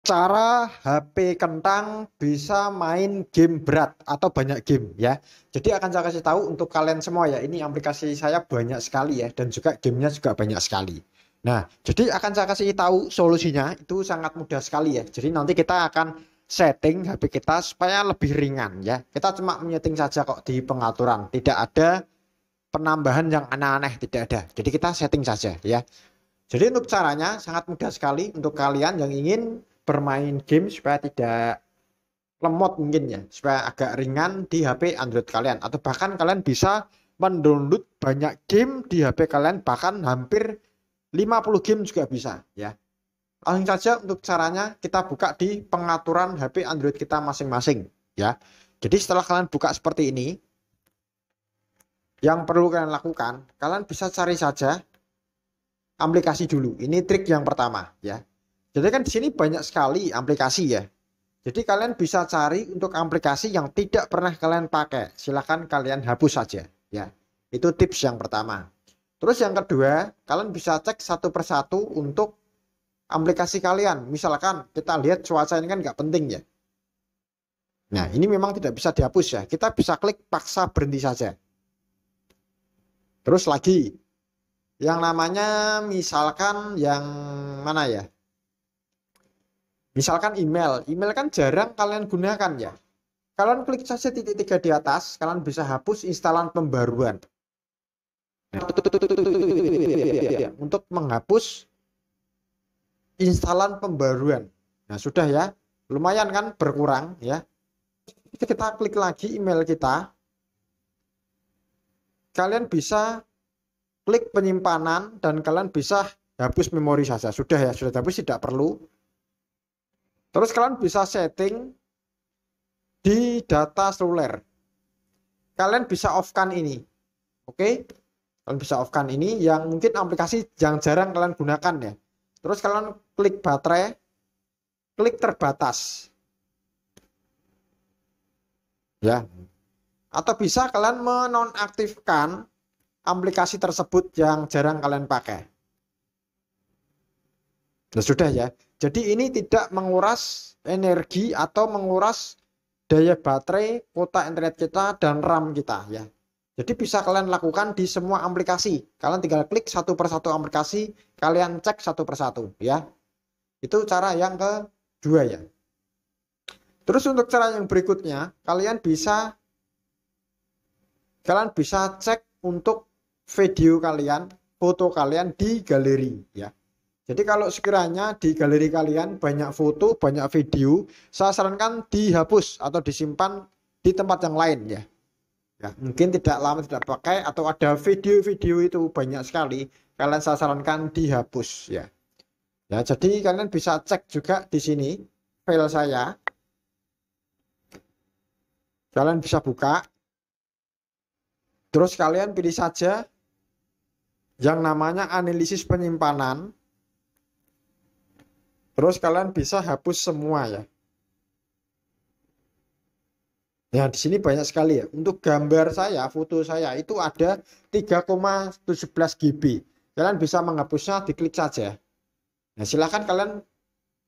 cara HP kentang bisa main game berat atau banyak game ya. Jadi akan saya kasih tahu untuk kalian semua ya. Ini aplikasi saya banyak sekali ya dan juga gamenya juga banyak sekali. Nah, jadi akan saya kasih tahu solusinya itu sangat mudah sekali ya. Jadi nanti kita akan setting HP kita supaya lebih ringan ya. Kita cuma menyeting saja kok di pengaturan. Tidak ada penambahan yang aneh-aneh, tidak ada. Jadi kita setting saja ya. Jadi untuk caranya sangat mudah sekali untuk kalian yang ingin bermain game supaya tidak lemot mungkin ya supaya agak ringan di HP Android kalian atau bahkan kalian bisa mendownload banyak game di HP kalian bahkan hampir 50 game juga bisa ya langsung saja untuk caranya kita buka di pengaturan HP Android kita masing-masing ya jadi setelah kalian buka seperti ini yang perlu kalian lakukan kalian bisa cari saja aplikasi dulu ini trik yang pertama ya jadi kan di sini banyak sekali aplikasi ya. Jadi kalian bisa cari untuk aplikasi yang tidak pernah kalian pakai. Silahkan kalian hapus saja ya. Itu tips yang pertama. Terus yang kedua, kalian bisa cek satu persatu untuk aplikasi kalian. Misalkan kita lihat cuaca ini kan nggak penting ya. Nah ini memang tidak bisa dihapus ya. Kita bisa klik paksa berhenti saja. Terus lagi, yang namanya misalkan yang mana ya? Misalkan email, email kan jarang kalian gunakan ya. Kalian klik saja titik tiga di atas, kalian bisa hapus instalan pembaruan. untuk menghapus instalan pembaruan. Nah, sudah ya. Lumayan kan berkurang ya. Kita klik lagi email kita. Kalian bisa klik penyimpanan dan kalian bisa hapus memori saja. Sudah ya, sudah hapus tidak perlu Terus kalian bisa setting di data seluler. Kalian bisa off-kan ini. Oke. Okay? Kalian bisa off-kan ini yang mungkin aplikasi yang jarang kalian gunakan ya. Terus kalian klik baterai, klik terbatas. Ya. Atau bisa kalian menonaktifkan aplikasi tersebut yang jarang kalian pakai. Nah, sudah ya. Jadi ini tidak menguras energi atau menguras daya baterai, kuota internet kita, dan RAM kita ya. Jadi bisa kalian lakukan di semua aplikasi. Kalian tinggal klik satu persatu aplikasi, kalian cek satu persatu ya. Itu cara yang kedua ya. Terus untuk cara yang berikutnya, kalian bisa kalian bisa cek untuk video kalian, foto kalian di galeri ya. Jadi kalau sekiranya di galeri kalian banyak foto, banyak video, saya sarankan dihapus atau disimpan di tempat yang lain ya. Ya, mungkin tidak lama tidak pakai atau ada video-video itu banyak sekali, kalian saya sarankan dihapus ya. Ya, jadi kalian bisa cek juga di sini file saya. Kalian bisa buka. Terus kalian pilih saja yang namanya analisis penyimpanan Terus kalian bisa hapus semua ya. Ya di sini banyak sekali ya. Untuk gambar saya, foto saya itu ada 3,17 GB. Kalian bisa menghapusnya diklik saja. Nah, silahkan kalian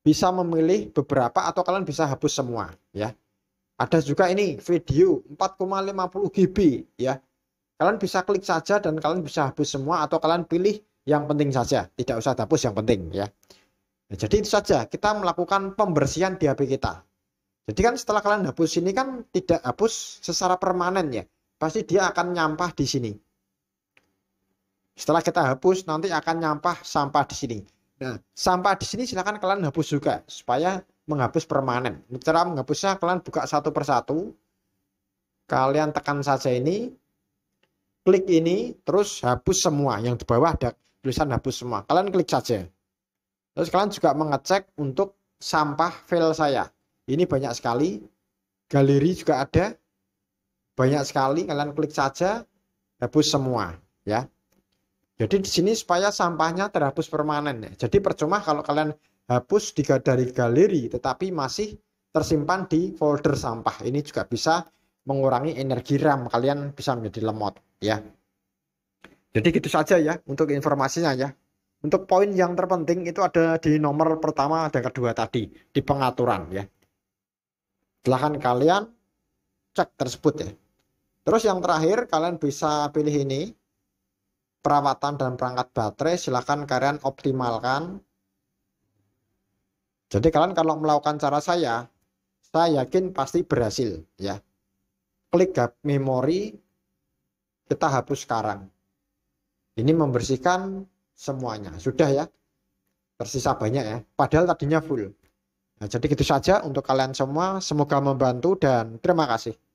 bisa memilih beberapa atau kalian bisa hapus semua ya. Ada juga ini video 4,50 GB ya. Kalian bisa klik saja dan kalian bisa hapus semua atau kalian pilih yang penting saja, tidak usah hapus yang penting ya. Nah, jadi itu saja, kita melakukan pembersihan di HP kita. Jadi kan setelah kalian hapus ini kan tidak hapus secara permanen ya. Pasti dia akan nyampah di sini. Setelah kita hapus nanti akan nyampah sampah di sini. Nah, sampah di sini silahkan kalian hapus juga supaya menghapus permanen. Cara menghapusnya kalian buka satu persatu. Kalian tekan saja ini. Klik ini terus hapus semua. Yang di bawah ada tulisan hapus semua. Kalian klik saja. Terus kalian juga mengecek untuk sampah file saya. Ini banyak sekali. Galeri juga ada. Banyak sekali. Kalian klik saja, hapus semua. Ya. Jadi di sini supaya sampahnya terhapus permanen. Ya. Jadi percuma kalau kalian hapus dari galeri, tetapi masih tersimpan di folder sampah. Ini juga bisa mengurangi energi RAM kalian bisa menjadi lemot. Ya. Jadi gitu saja ya untuk informasinya ya. Untuk poin yang terpenting itu ada di nomor pertama dan kedua tadi di pengaturan ya. Silahkan kalian cek tersebut ya. Terus yang terakhir kalian bisa pilih ini perawatan dan perangkat baterai silahkan kalian optimalkan. Jadi kalian kalau melakukan cara saya, saya yakin pasti berhasil ya. Klik memori kita hapus sekarang. Ini membersihkan semuanya. Sudah ya. Tersisa banyak ya. Padahal tadinya full. Nah, jadi gitu saja untuk kalian semua. Semoga membantu dan terima kasih.